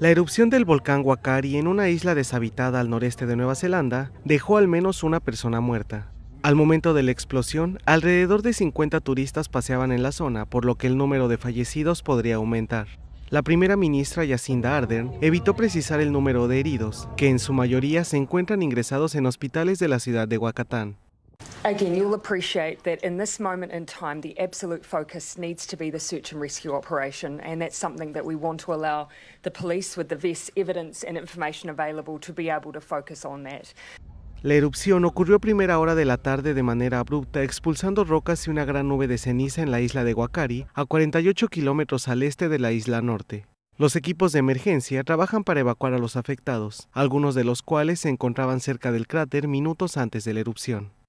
La erupción del volcán Wakari en una isla deshabitada al noreste de Nueva Zelanda dejó al menos una persona muerta. Al momento de la explosión, alrededor de 50 turistas paseaban en la zona, por lo que el número de fallecidos podría aumentar. La primera ministra Jacinda Ardern evitó precisar el número de heridos, que en su mayoría se encuentran ingresados en hospitales de la ciudad de Huacatán. Again, appreciate that in this moment in time, the absolute focus needs to be search and rescue operation, and that's something that we want to allow the police, with the evidence and information available, to be able to La erupción ocurrió a primera hora de la tarde de manera abrupta, expulsando rocas y una gran nube de ceniza en la isla de Guacari, a 48 kilómetros al este de la isla norte. Los equipos de emergencia trabajan para evacuar a los afectados, algunos de los cuales se encontraban cerca del cráter minutos antes de la erupción.